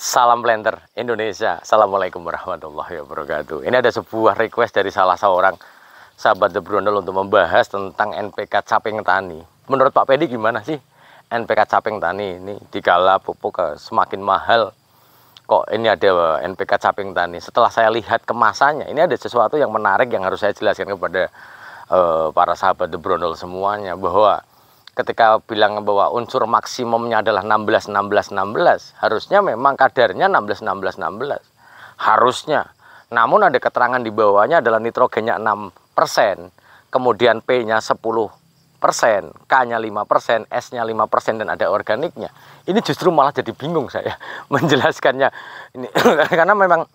Salam Blender Indonesia. Assalamualaikum warahmatullahi wabarakatuh. Ini ada sebuah request dari salah seorang sahabat The Brondol untuk membahas tentang NPK caping tani. Menurut Pak Pedi gimana sih NPK caping tani ini dikala pupuk semakin mahal kok ini ada NPK caping tani. Setelah saya lihat kemasannya, ini ada sesuatu yang menarik yang harus saya jelaskan kepada eh, para sahabat The Brondol semuanya bahwa ketika bilang bahwa unsur maksimumnya adalah 16 16 16 harusnya memang kadarnya 16 16 16 harusnya namun ada keterangan di bawahnya adalah nitrogennya 6% kemudian P-nya 10% K-nya 5%, S-nya 5% dan ada organiknya. Ini justru malah jadi bingung saya menjelaskannya. Ini karena memang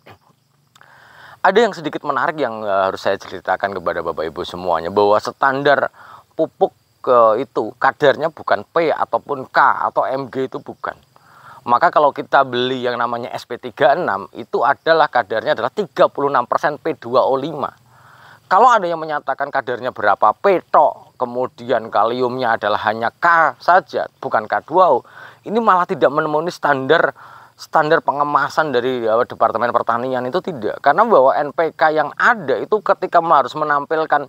ada yang sedikit menarik yang eh, harus saya ceritakan kepada Bapak Ibu semuanya bahwa standar pupuk ke itu kadarnya bukan P ataupun K atau MG itu bukan. Maka kalau kita beli yang namanya SP36 itu adalah kadarnya adalah 36% P2O5. Kalau ada yang menyatakan kadarnya berapa P tok, kemudian kaliumnya adalah hanya K saja, bukan K2O. Ini malah tidak menemui standar standar pengemasan dari ya, Departemen Pertanian itu tidak karena bahwa NPK yang ada itu ketika harus menampilkan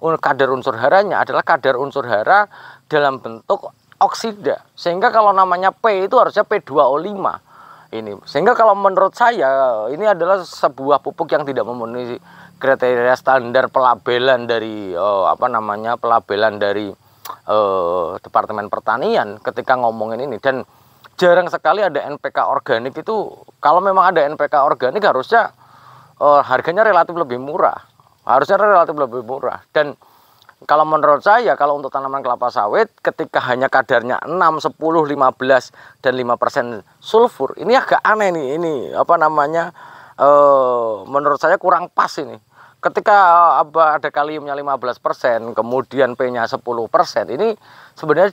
kadar unsur haranya adalah kadar unsur hara dalam bentuk oksida. Sehingga kalau namanya P itu harusnya P2O5. Ini sehingga kalau menurut saya ini adalah sebuah pupuk yang tidak memenuhi kriteria standar pelabelan dari oh, apa namanya pelabelan dari eh, Departemen Pertanian ketika ngomongin ini dan jarang sekali ada NPK organik itu kalau memang ada NPK organik harusnya eh, harganya relatif lebih murah Harusnya relatif lebih murah. Dan kalau menurut saya kalau untuk tanaman kelapa sawit ketika hanya kadarnya 6, 10, 15 dan 5% sulfur ini agak aneh nih ini apa namanya e, menurut saya kurang pas ini. Ketika eh, apa ada kaliumnya 15%, kemudian P-nya 10%, ini sebenarnya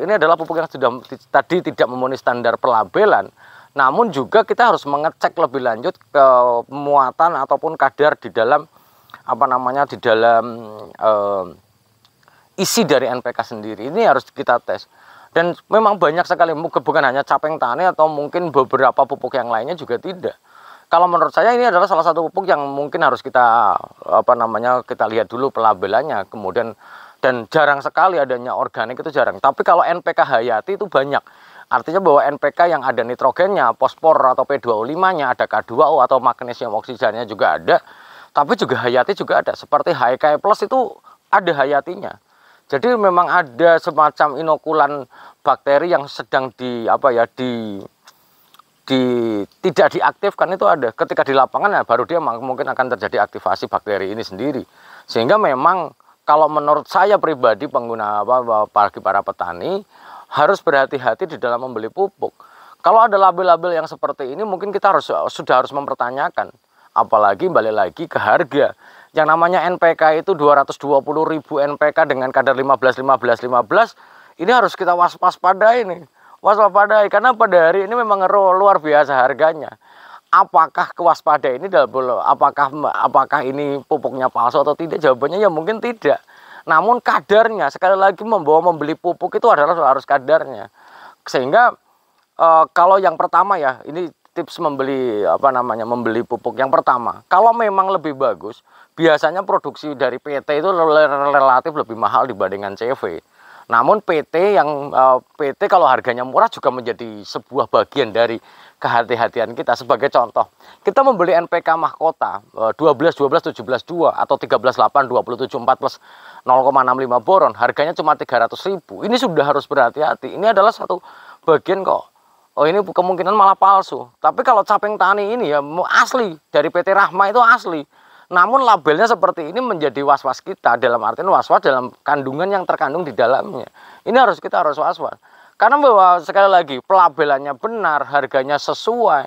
ini adalah pupuk yang sudah tadi tidak memenuhi standar pelabelan. Namun juga kita harus mengecek lebih lanjut ke eh, muatan ataupun kadar di dalam apa namanya di dalam eh, isi dari NPK sendiri ini harus kita tes dan memang banyak sekali bukan hanya capeng tani atau mungkin beberapa pupuk yang lainnya juga tidak kalau menurut saya ini adalah salah satu pupuk yang mungkin harus kita apa namanya kita lihat dulu pelabelannya kemudian dan jarang sekali adanya organik itu jarang tapi kalau NPK hayati itu banyak artinya bahwa NPK yang ada nitrogennya fosfor atau P25 nya ada K2O atau magnesium oksigennya juga ada tapi juga hayati juga ada. Seperti HK Plus itu ada hayatinya. Jadi memang ada semacam inokulan bakteri yang sedang di apa ya di di tidak diaktifkan itu ada. Ketika di lapangan ya baru dia mungkin akan terjadi aktivasi bakteri ini sendiri. Sehingga memang kalau menurut saya pribadi pengguna apa bagi para petani harus berhati-hati di dalam membeli pupuk. Kalau ada label-label yang seperti ini mungkin kita harus sudah harus mempertanyakan Apalagi balik lagi ke harga. Yang namanya NPK itu 220 ribu NPK dengan kadar 15, 15, 15. Ini harus kita was-waspadai nih. Waspadai karena pada hari ini memang luar biasa harganya. Apakah kewaspada ini double apakah apakah ini pupuknya palsu atau tidak? Jawabannya ya mungkin tidak. Namun kadarnya sekali lagi membawa membeli pupuk itu adalah harus kadarnya. Sehingga e, kalau yang pertama ya ini tips membeli apa namanya membeli pupuk yang pertama kalau memang lebih bagus biasanya produksi dari PT itu relatif lebih mahal dibandingkan CV namun PT yang eh, PT kalau harganya murah juga menjadi sebuah bagian dari kehati-hatian kita sebagai contoh kita membeli NPK mahkota 12 12 17 2 atau 13 8 27 4 plus 0,65 boron harganya cuma 300 ribu ini sudah harus berhati-hati ini adalah satu bagian kok oh ini kemungkinan malah palsu. Tapi kalau caping tani ini ya asli dari PT Rahma itu asli. Namun labelnya seperti ini menjadi was-was kita dalam artian was-was dalam kandungan yang terkandung di dalamnya. Ini harus kita harus was-was. Karena bahwa sekali lagi pelabelannya benar, harganya sesuai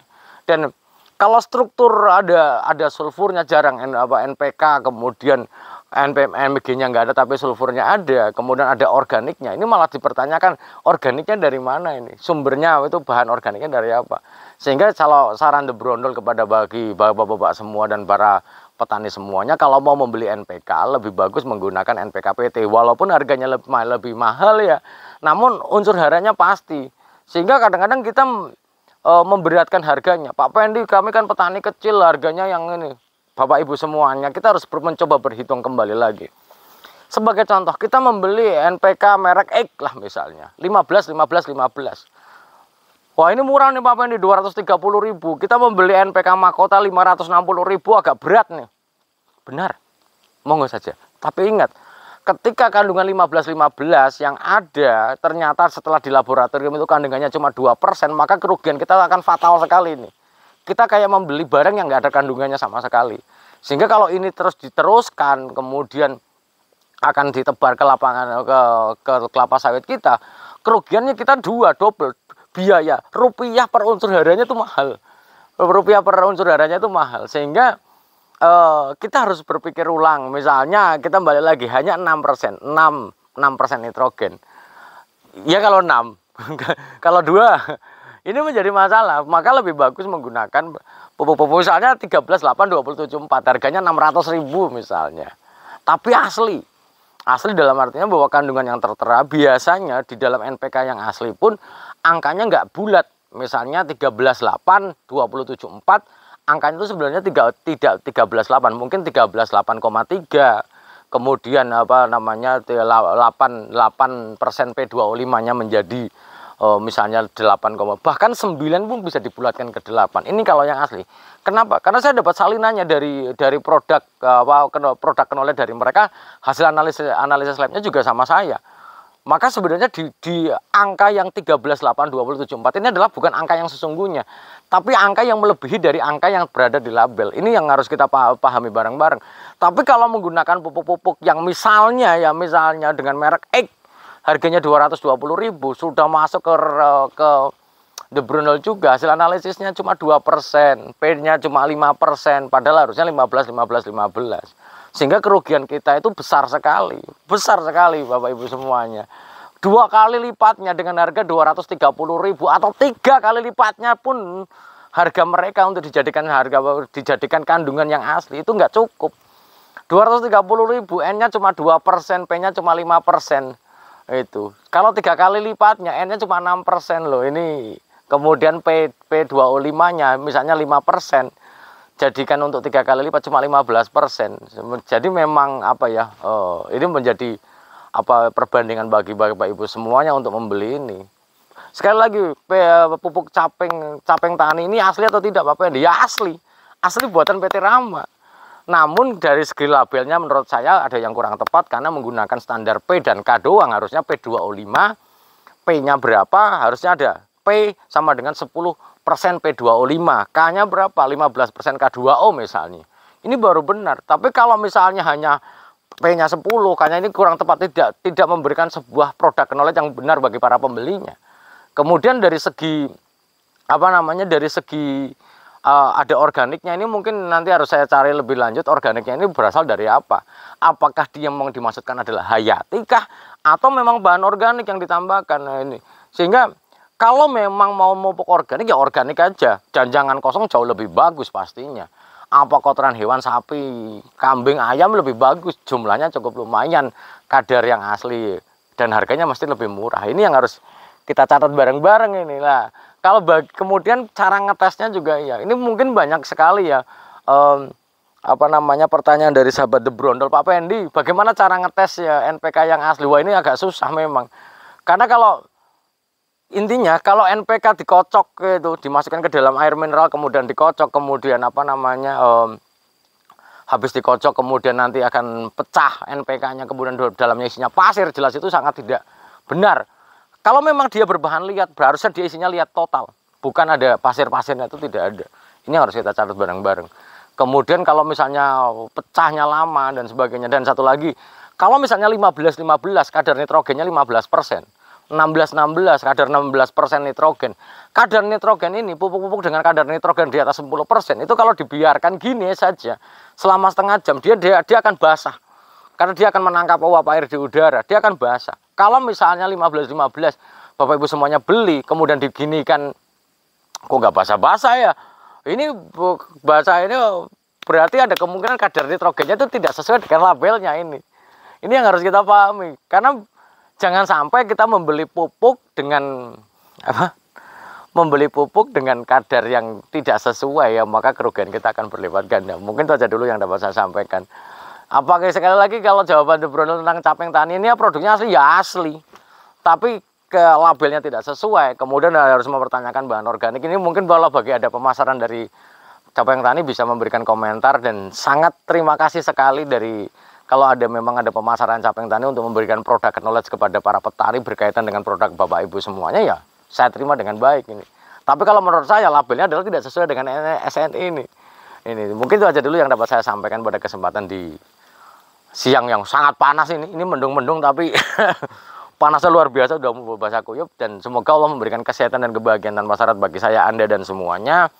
dan kalau struktur ada ada sulfurnya jarang apa NPK kemudian NPMG-nya nggak ada tapi sulfurnya ada, kemudian ada organiknya. Ini malah dipertanyakan organiknya dari mana ini? Sumbernya itu bahan organiknya dari apa? Sehingga kalau saran The Brondol kepada bagi bapak-bapak semua dan para petani semuanya kalau mau membeli NPK lebih bagus menggunakan NPK PT walaupun harganya lebih, lebih mahal ya. Namun unsur haranya pasti. Sehingga kadang-kadang kita e, memberatkan harganya. Pak Pendi, kami kan petani kecil harganya yang ini Bapak Ibu semuanya, kita harus mencoba berhitung kembali lagi. Sebagai contoh, kita membeli NPK merek X lah misalnya, 15, 15, 15. Wah ini murah nih Bapak ini 230 ribu. Kita membeli NPK Makota 560 ribu agak berat nih. Benar, monggo saja. Tapi ingat, ketika kandungan 15-15 yang ada ternyata setelah di laboratorium itu kandungannya cuma 2%, maka kerugian kita akan fatal sekali nih kita kayak membeli barang yang nggak ada kandungannya sama sekali. Sehingga kalau ini terus diteruskan, kemudian akan ditebar ke lapangan ke, ke kelapa sawit kita, kerugiannya kita dua double biaya rupiah per unsur harganya itu mahal rupiah per unsur harganya itu mahal sehingga uh, kita harus berpikir ulang misalnya kita balik lagi hanya enam 6% enam persen nitrogen ya kalau enam kalau dua ini menjadi masalah, maka lebih bagus menggunakan pupuk-pupuk misalnya 13 8 27 4 harganya 600 ribu misalnya. Tapi asli. Asli dalam artinya bahwa kandungan yang tertera biasanya di dalam NPK yang asli pun angkanya nggak bulat. Misalnya 13 8 27 4 angkanya itu sebenarnya tidak tidak 13 8 mungkin 13 8,3 kemudian apa namanya 8,8 persen P2O5 nya menjadi oh, misalnya 8, bahkan 9 pun bisa dibulatkan ke 8. Ini kalau yang asli. Kenapa? Karena saya dapat salinannya dari dari produk eh, apa produk knowledge dari mereka, hasil analisis analisis labnya juga sama saya. Maka sebenarnya di, di angka yang 13, 8, 20, 74 ini adalah bukan angka yang sesungguhnya. Tapi angka yang melebihi dari angka yang berada di label. Ini yang harus kita pahami bareng-bareng. Tapi kalau menggunakan pupuk-pupuk yang misalnya ya misalnya dengan merek X harganya 220.000 sudah masuk ke eh, ke The Brunel juga hasil analisisnya cuma 2%, P-nya cuma 5%, padahal harusnya 15, 15, 15. Sehingga kerugian kita itu besar sekali, besar sekali Bapak Ibu semuanya. Dua kali lipatnya dengan harga 230 ribu atau tiga kali lipatnya pun harga mereka untuk dijadikan harga dijadikan kandungan yang asli itu nggak cukup. 230 ribu N-nya cuma 2%, P-nya cuma 5% itu kalau tiga kali lipatnya n nya cuma 6 persen loh ini kemudian P, P25 nya misalnya lima persen jadikan untuk tiga kali lipat cuma lima belas persen jadi memang apa ya oh, ini menjadi apa perbandingan bagi bapak ibu semuanya untuk membeli ini sekali lagi eh, pupuk capeng capeng tani ini asli atau tidak bapak ya asli asli buatan PT Rama namun dari segi labelnya menurut saya ada yang kurang tepat karena menggunakan standar P dan K doang. Harusnya P2O5, P-nya berapa? Harusnya ada P sama dengan 10% P2O5. K-nya berapa? 15% K2O misalnya. Ini baru benar. Tapi kalau misalnya hanya P-nya 10, K-nya ini kurang tepat. Tidak, tidak memberikan sebuah produk knowledge yang benar bagi para pembelinya. Kemudian dari segi apa namanya dari segi uh, ada organiknya ini mungkin nanti harus saya cari lebih lanjut organiknya ini berasal dari apa apakah dia memang dimaksudkan adalah hayatikah atau memang bahan organik yang ditambahkan nah, ini sehingga kalau memang mau pupuk organik ya organik aja dan jangan kosong jauh lebih bagus pastinya apa kotoran hewan sapi kambing ayam lebih bagus jumlahnya cukup lumayan kadar yang asli dan harganya mesti lebih murah ini yang harus kita catat bareng-bareng inilah kalau bagi, kemudian cara ngetesnya juga ya ini mungkin banyak sekali ya um, apa namanya pertanyaan dari sahabat The Brondol Pak Pendi bagaimana cara ngetes ya NPK yang asli wah ini agak susah memang karena kalau intinya kalau NPK dikocok itu dimasukkan ke dalam air mineral kemudian dikocok kemudian apa namanya um, habis dikocok kemudian nanti akan pecah NPK-nya kemudian dalamnya isinya pasir jelas itu sangat tidak benar kalau memang dia berbahan liat, berharusnya dia isinya liat total. Bukan ada pasir-pasirnya itu tidak ada. Ini harus kita catat bareng-bareng. Kemudian kalau misalnya pecahnya lama dan sebagainya. Dan satu lagi, kalau misalnya 15-15 kadar nitrogennya 15 persen. 16-16 kadar 16 persen nitrogen. Kadar nitrogen ini pupuk-pupuk dengan kadar nitrogen di atas 10 persen itu kalau dibiarkan gini saja selama setengah jam dia dia, dia akan basah karena dia akan menangkap uap air di udara dia akan basah. Kalau misalnya 15-15 Bapak Ibu semuanya beli kemudian diginikan kok nggak basah basa ya? Ini basah ini oh, berarti ada kemungkinan kadar nitrogennya itu tidak sesuai dengan labelnya ini. Ini yang harus kita pahami karena jangan sampai kita membeli pupuk dengan apa? Membeli pupuk dengan kadar yang tidak sesuai ya maka kerugian kita akan berlipat ganda. Mungkin itu aja dulu yang dapat saya sampaikan. Apakah sekali lagi kalau jawaban The tentang capeng tani ini ya produknya asli ya asli. Tapi ke labelnya tidak sesuai, kemudian harus mempertanyakan bahan organik ini mungkin kalau bagi ada pemasaran dari capeng tani bisa memberikan komentar dan sangat terima kasih sekali dari kalau ada memang ada pemasaran capeng tani untuk memberikan produk knowledge kepada para petani berkaitan dengan produk bapak ibu semuanya ya saya terima dengan baik ini. Tapi kalau menurut saya labelnya adalah tidak sesuai dengan SNI ini ini mungkin itu aja dulu yang dapat saya sampaikan pada kesempatan di siang yang sangat panas ini ini mendung-mendung tapi panasnya luar biasa udah mau bahasa kuyup dan semoga Allah memberikan kesehatan dan kebahagiaan tanpa syarat bagi saya Anda dan semuanya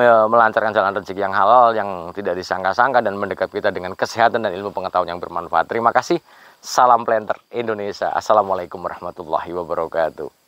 melancarkan jalan rezeki yang halal yang tidak disangka-sangka dan mendekat kita dengan kesehatan dan ilmu pengetahuan yang bermanfaat. Terima kasih. Salam Planter Indonesia. Assalamualaikum warahmatullahi wabarakatuh.